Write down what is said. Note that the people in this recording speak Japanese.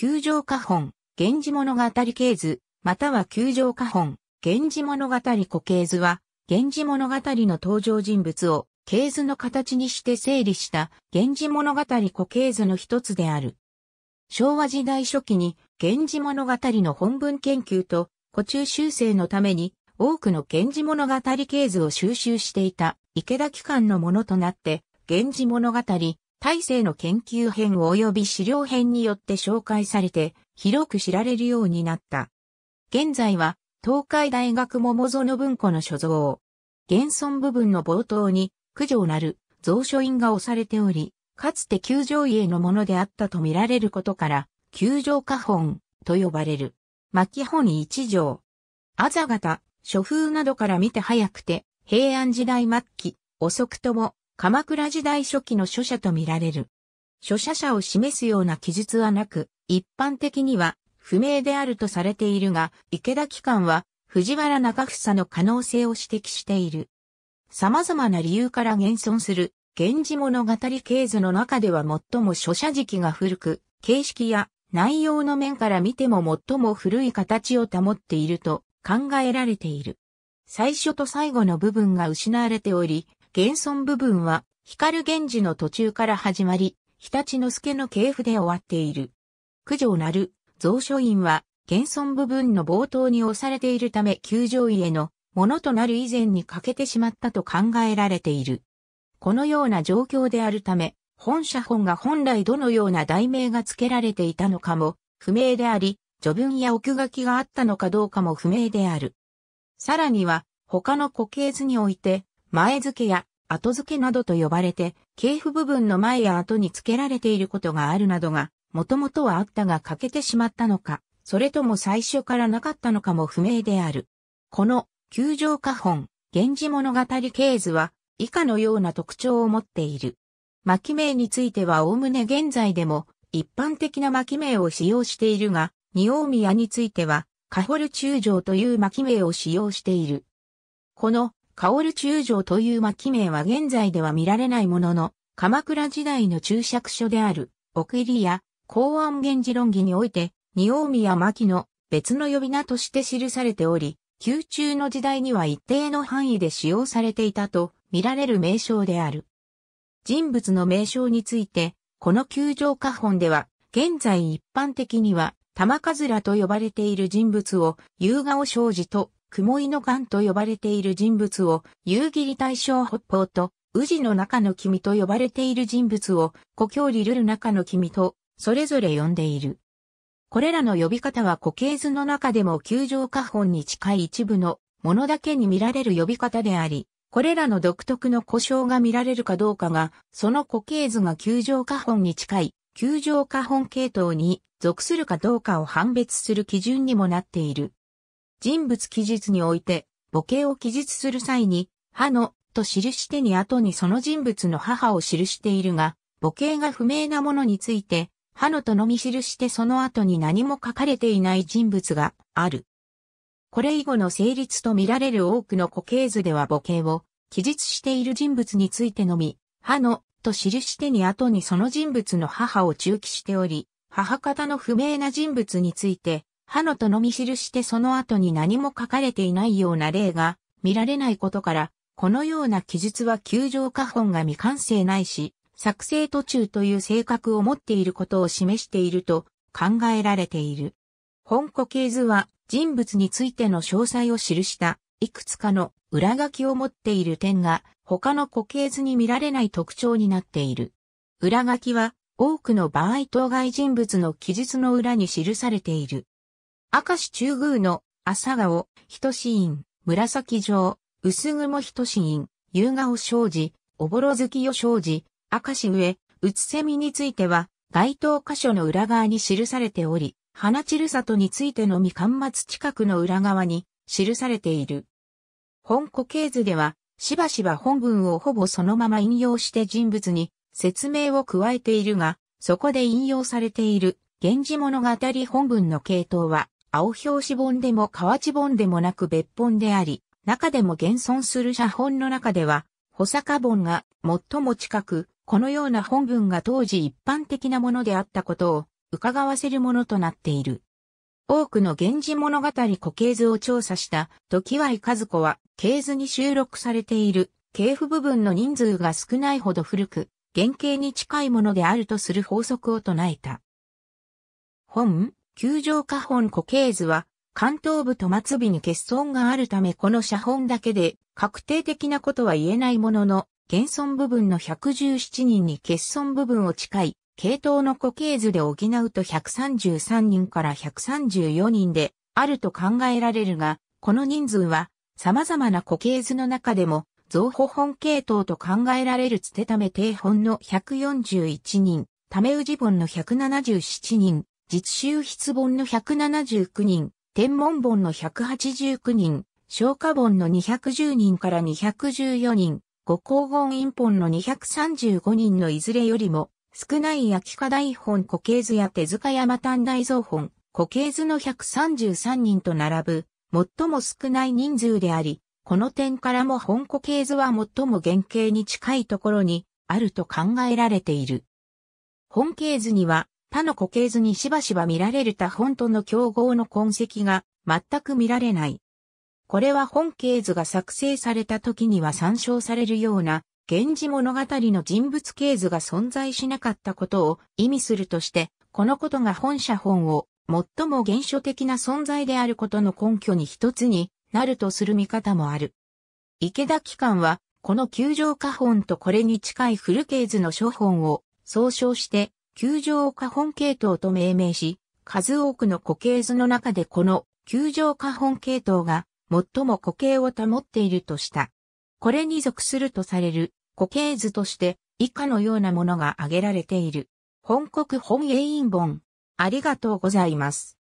球場花本、源氏物語系図、または球場花本、源氏物語固形図は、源氏物語の登場人物を、系図の形にして整理した、源氏物語固形図の一つである。昭和時代初期に、源氏物語の本文研究と、古中修正のために、多くの源氏物語系図を収集していた、池田機関のものとなって、源氏物語、体制の研究編及び資料編によって紹介されて、広く知られるようになった。現在は、東海大学桃園文庫の所蔵。現存部分の冒頭に、九条なる蔵書院が押されており、かつて九条家のものであったと見られることから、九条家本と呼ばれる。巻本一条。あざがた、書風などから見て早くて、平安時代末期、遅くとも鎌倉時代初期の書写とみられる。書写者を示すような記述はなく、一般的には不明であるとされているが、池田機関は藤原中房の可能性を指摘している。様々な理由から現存する、源氏物語系図の中では最も書写時期が古く、形式や内容の面から見ても最も古い形を保っていると考えられている。最初と最後の部分が失われており、現存部分は、光源氏の途中から始まり、日立之助の系譜で終わっている。九条なる、蔵書院は、現存部分の冒頭に押されているため、九条家のものとなる以前に欠けてしまったと考えられている。このような状況であるため、本社本が本来どのような題名が付けられていたのかも不明であり、序文や奥書きがあったのかどうかも不明である。さらには、他の固形図において、前付けや後付けなどと呼ばれて、系譜部分の前や後に付けられていることがあるなどが、もともとはあったが欠けてしまったのか、それとも最初からなかったのかも不明である。この、球条花本、源氏物語系図は、以下のような特徴を持っている。巻名については概ね現在でも、一般的な巻名を使用しているが、二大宮については、カホル中将という巻名を使用している。この、薫中将という巻名は現在では見られないものの、鎌倉時代の注釈書である、奥入や公安源氏論議において、二大宮巻の別の呼び名として記されており、宮中の時代には一定の範囲で使用されていたと見られる名称である。人物の名称について、この球場下本では、現在一般的には、玉かずらと呼ばれている人物を、夕顔障子と雲井の癌と呼ばれている人物を、夕霧大正北方と、宇治の中の君と呼ばれている人物を、故郷リルル中の君と、それぞれ呼んでいる。これらの呼び方は固形図の中でも球状花本に近い一部のものだけに見られる呼び方であり、これらの独特の故障が見られるかどうかが、その固形図が球状花本に近い、球状花本系統に属するかどうかを判別する基準にもなっている。人物記述において、母系を記述する際に、母のと記してに後にその人物の母を記しているが、母系が不明なものについて、母のとのみ記してその後に何も書かれていない人物がある。これ以後の成立と見られる多くの固形図では母系を記述している人物についてのみ、母のと記してに後にその人物の母を中記しており、母方の不明な人物について、ハノとのみ記してその後に何も書かれていないような例が見られないことから、このような記述は球状花本が未完成ないし、作成途中という性格を持っていることを示していると考えられている。本固形図は人物についての詳細を記したいくつかの裏書きを持っている点が他の固形図に見られない特徴になっている。裏書きは多くの場合当該人物の記述の裏に記されている。明石中宮の朝顔、人死因、紫城、薄雲人死因、夕顔障子、おぼろ月夜障子、明石上、うつせみについては、該当箇所の裏側に記されており、花散る里についてのみ間末近くの裏側に記されている。本固形図では、しばしば本文をほぼそのまま引用して人物に説明を加えているが、そこで引用されている、源氏物語本文の系統は、青表紙本でも河内本でもなく別本であり、中でも現存する写本の中では、保坂本が最も近く、このような本文が当時一般的なものであったことを伺わせるものとなっている。多くの源氏物語固形図を調査した時は和子は、系図に収録されている系譜部分の人数が少ないほど古く、原型に近いものであるとする法則を唱えた。本球状下本固形図は、関東部と末尾に欠損があるためこの写本だけで確定的なことは言えないものの、減損部分の117人に欠損部分を近い、系統の固形図で補うと133人から134人であると考えられるが、この人数は様々な固形図の中でも増補本系統と考えられるつてため定本の141人、ため氏本の177人、実習筆本の179人、天文本の189人、消化本の210人から214人、五光言院本の235人のいずれよりも、少ない秋課題本固形図や手塚山丹大蔵本、固形図の133人と並ぶ、最も少ない人数であり、この点からも本固形図は最も原型に近いところにあると考えられている。本形図には他の固形図にしばしば見られる他本との競合の痕跡が全く見られない。これは本系図が作成された時には参照されるような、源氏物語の人物系図が存在しなかったことを意味するとして、このことが本社本を最も原初的な存在であることの根拠に一つになるとする見方もある。池田機関は、この球場下本とこれに近い古系図の書本を総称して球状花本系統と命名し、数多くの固形図の中でこの球状花本系統が最も固形を保っているとした。これに属するとされる固形図として以下のようなものが挙げられている。本国本英員本。ありがとうございます。